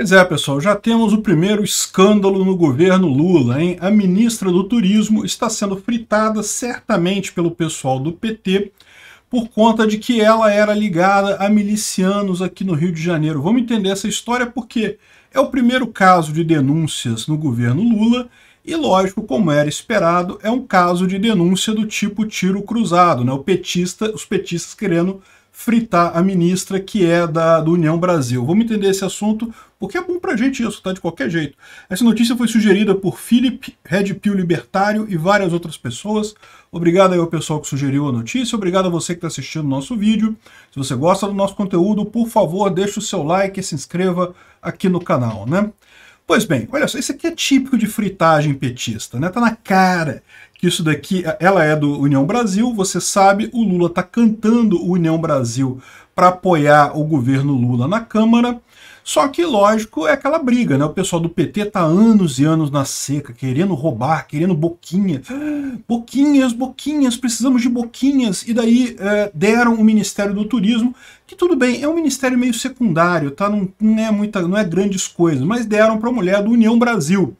Pois é, pessoal, já temos o primeiro escândalo no governo Lula, hein? A ministra do Turismo está sendo fritada certamente pelo pessoal do PT por conta de que ela era ligada a milicianos aqui no Rio de Janeiro. Vamos entender essa história porque é o primeiro caso de denúncias no governo Lula e, lógico, como era esperado, é um caso de denúncia do tipo tiro cruzado, né? O petista, os petistas querendo fritar a ministra que é da do União Brasil. Vamos entender esse assunto, porque é bom pra gente isso, tá? De qualquer jeito. Essa notícia foi sugerida por Philip Redpill Libertário e várias outras pessoas. Obrigado aí ao pessoal que sugeriu a notícia, obrigado a você que está assistindo o nosso vídeo. Se você gosta do nosso conteúdo, por favor, deixe o seu like e se inscreva aqui no canal, né? Pois bem, olha só, isso aqui é típico de fritagem petista, né? Tá na cara que isso daqui, é, ela é do União Brasil, você sabe, o Lula está cantando o União Brasil para apoiar o governo Lula na Câmara. Só que, lógico, é aquela briga, né? O pessoal do PT tá anos e anos na seca, querendo roubar, querendo boquinha. Boquinhas, boquinhas, precisamos de boquinhas. E daí é, deram o Ministério do Turismo, que tudo bem, é um ministério meio secundário, tá? Não, não é muita, não é grandes coisas, mas deram para a mulher do União Brasil.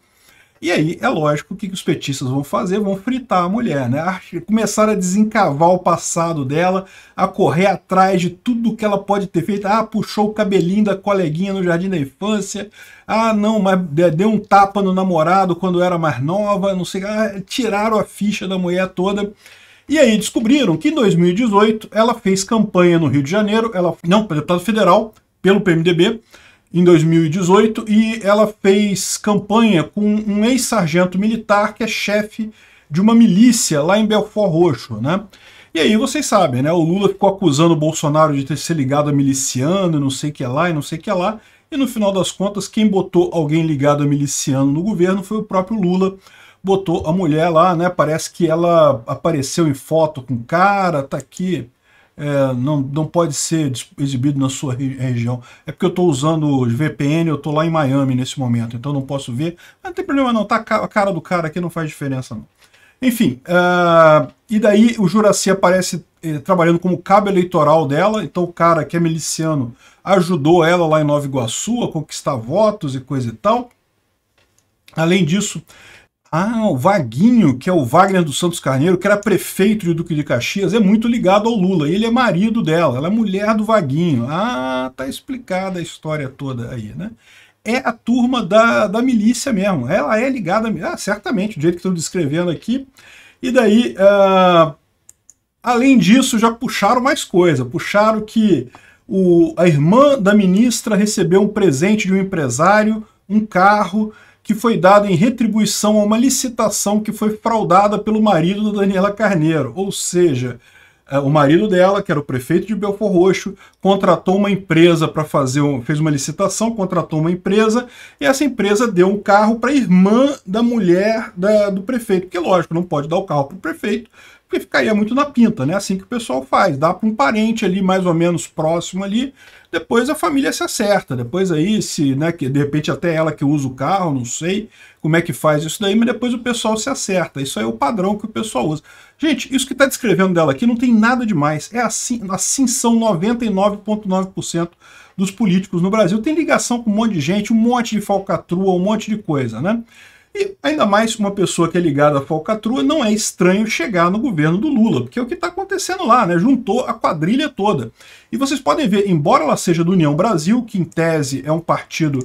E aí, é lógico, o que, que os petistas vão fazer? Vão fritar a mulher, né? Começaram a desencavar o passado dela, a correr atrás de tudo que ela pode ter feito. Ah, puxou o cabelinho da coleguinha no jardim da infância. Ah, não, mas deu um tapa no namorado quando era mais nova, não sei. Ah, tiraram a ficha da mulher toda. E aí descobriram que em 2018 ela fez campanha no Rio de Janeiro, ela não, deputado federal pelo PMDB, em 2018 e ela fez campanha com um ex-sargento militar que é chefe de uma milícia lá em Belfort Roxo, né? E aí vocês sabem, né? O Lula ficou acusando o Bolsonaro de ter se ligado a miliciano, não sei o que lá e não sei o que lá. E no final das contas, quem botou alguém ligado a miliciano no governo foi o próprio Lula. Botou a mulher lá, né? Parece que ela apareceu em foto com o cara, tá aqui é, não, não pode ser exibido na sua re região. É porque eu estou usando VPN, eu estou lá em Miami nesse momento, então não posso ver. Mas não tem problema não, tá a cara do cara aqui, não faz diferença não. Enfim, uh, e daí o Juraci aparece eh, trabalhando como cabo eleitoral dela, então o cara que é miliciano ajudou ela lá em Nova Iguaçu a conquistar votos e coisa e tal. Além disso, ah, o Vaguinho, que é o Wagner dos Santos Carneiro, que era prefeito de Duque de Caxias, é muito ligado ao Lula. Ele é marido dela, ela é mulher do Vaguinho. Ah, tá explicada a história toda aí, né? É a turma da, da milícia mesmo. Ela é ligada, ah, certamente, do jeito que estão descrevendo aqui. E daí, ah, além disso, já puxaram mais coisa. Puxaram que o, a irmã da ministra recebeu um presente de um empresário, um carro, que foi dado em retribuição a uma licitação que foi fraudada pelo marido da Daniela Carneiro. Ou seja, é, o marido dela, que era o prefeito de Belfor Roxo, contratou uma empresa para fazer, um, fez uma licitação, contratou uma empresa, e essa empresa deu um carro para a irmã da mulher da, do prefeito, porque lógico, não pode dar o carro para o prefeito, porque ficaria muito na pinta, né? Assim que o pessoal faz, dá para um parente ali mais ou menos próximo ali, depois a família se acerta, depois aí se, né, que de repente até ela que usa o carro, não sei como é que faz isso daí, mas depois o pessoal se acerta. Isso aí é o padrão que o pessoal usa. Gente, isso que está descrevendo dela aqui não tem nada demais. É assim, assim são 99,9% dos políticos no Brasil. Tem ligação com um monte de gente, um monte de falcatrua, um monte de coisa, né? E ainda mais uma pessoa que é ligada à falcatrua, não é estranho chegar no governo do Lula, porque é o que está acontecendo lá, né? Juntou a quadrilha toda. E vocês podem ver, embora ela seja do União Brasil, que em tese é um partido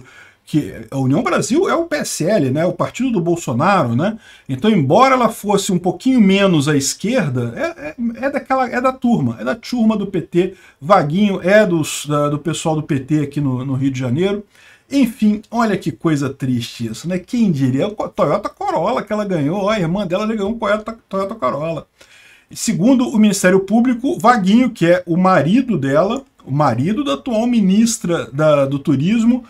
que a União Brasil é o PSL, né, o partido do Bolsonaro, né? Então, embora ela fosse um pouquinho menos à esquerda, é, é, é daquela é da turma, é da turma do PT. Vaguinho é dos, da, do pessoal do PT aqui no, no Rio de Janeiro. Enfim, olha que coisa triste isso, né? Quem diria? O Toyota Corolla que ela ganhou, a irmã dela ganhou um Toyota, Toyota Corolla. Segundo o Ministério Público, Vaguinho, que é o marido dela, o marido da atual ministra da, do Turismo,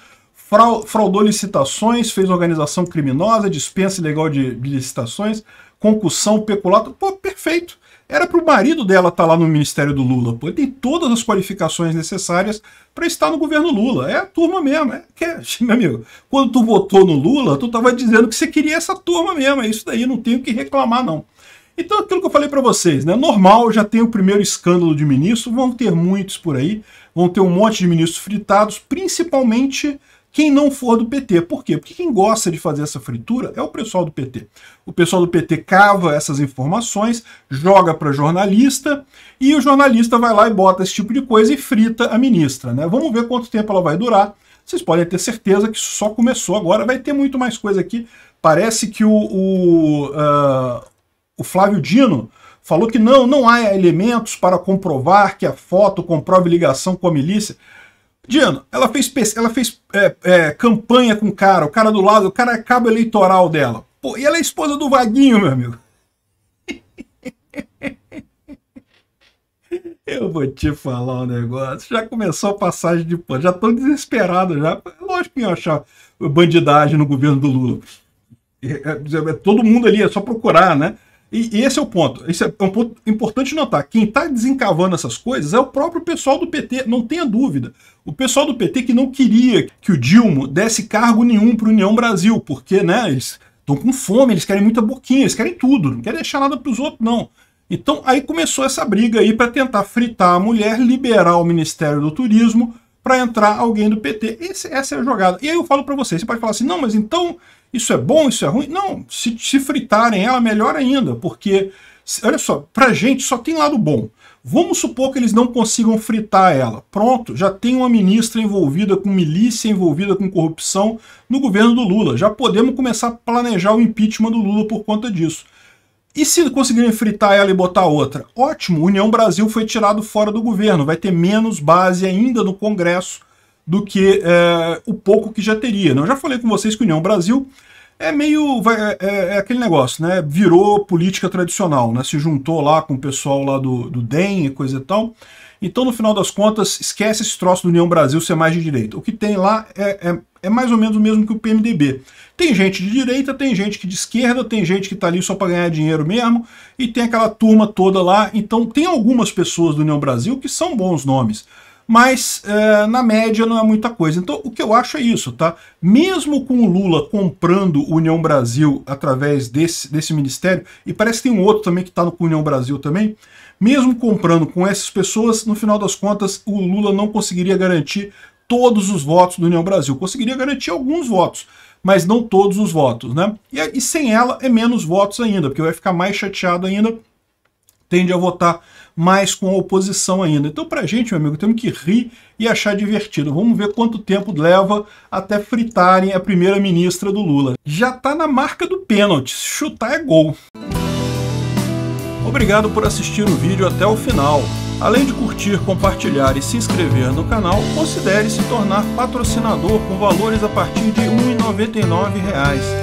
fraudou licitações, fez organização criminosa, dispensa ilegal de, de licitações, concussão, peculato. Pô, perfeito. Era para o marido dela estar tá lá no ministério do Lula. Pô. Ele tem todas as qualificações necessárias para estar no governo Lula. É a turma mesmo. É, é, meu amigo, quando tu votou no Lula, tu estava dizendo que você queria essa turma mesmo. É isso daí, não tenho que reclamar, não. Então, aquilo que eu falei para vocês, né? Normal, já tem o primeiro escândalo de ministro, vão ter muitos por aí, vão ter um monte de ministros fritados, principalmente quem não for do PT. Por quê? Porque quem gosta de fazer essa fritura é o pessoal do PT. O pessoal do PT cava essas informações, joga para jornalista e o jornalista vai lá e bota esse tipo de coisa e frita a ministra. Né? Vamos ver quanto tempo ela vai durar. Vocês podem ter certeza que só começou agora, vai ter muito mais coisa aqui. Parece que o, o, uh, o Flávio Dino falou que não, não há elementos para comprovar que a foto comprove ligação com a milícia. Diana, ela fez, ela fez é, é, campanha com o cara, o cara do lado, o cara é cabo eleitoral dela. Pô, e ela é esposa do Vaguinho, meu amigo. Eu vou te falar um negócio. Já começou a passagem de pano. Já estão desesperados já. Lógico que iam achar bandidagem no governo do Lula. É, é, é, todo mundo ali, é só procurar, né? E, e esse é o ponto. Esse é um ponto importante notar. Quem está desencavando essas coisas é o próprio pessoal do PT, não tenha dúvida. O pessoal do PT que não queria que o Dilma desse cargo nenhum para União Brasil, porque né, eles estão com fome, eles querem muita boquinha, eles querem tudo, não querem deixar nada para os outros, não. Então aí começou essa briga aí para tentar fritar a mulher, liberar o Ministério do Turismo, para entrar alguém do PT. Esse, essa é a jogada. E aí eu falo para vocês, você pode falar assim, não, mas então isso é bom, isso é ruim? Não, se, se fritarem ela, melhor ainda, porque, olha só, para gente só tem lado bom. Vamos supor que eles não consigam fritar ela. Pronto, já tem uma ministra envolvida com milícia, envolvida com corrupção no governo do Lula. Já podemos começar a planejar o impeachment do Lula por conta disso. E se conseguirem fritar ela e botar outra? Ótimo, União Brasil foi tirado fora do governo, vai ter menos base ainda no Congresso do que é, o pouco que já teria. Né? Eu já falei com vocês que União Brasil é meio. É, é, é, aquele negócio, né? Virou política tradicional, né? Se juntou lá com o pessoal lá do, do DEM e coisa e tal. Então, no final das contas, esquece esse troço do União Brasil ser mais de direita. O que tem lá é, é, é mais ou menos o mesmo que o PMDB. Tem gente de direita, tem gente que de esquerda, tem gente que tá ali só para ganhar dinheiro mesmo, e tem aquela turma toda lá. Então, tem algumas pessoas do União Brasil que são bons nomes mas é, na média não é muita coisa. Então o que eu acho é isso, tá? Mesmo com o Lula comprando União Brasil através desse, desse ministério, e parece que tem um outro também que está no União Brasil também, mesmo comprando com essas pessoas, no final das contas o Lula não conseguiria garantir todos os votos do União Brasil. Conseguiria garantir alguns votos, mas não todos os votos, né? E, e sem ela é menos votos ainda, porque vai ficar mais chateado ainda tende a votar mais com a oposição ainda. Então, para a gente, meu amigo, temos que rir e achar divertido. Vamos ver quanto tempo leva até fritarem a primeira-ministra do Lula. Já está na marca do pênalti. chutar é gol. Obrigado por assistir o vídeo até o final. Além de curtir, compartilhar e se inscrever no canal, considere se tornar patrocinador com valores a partir de R$ 1,99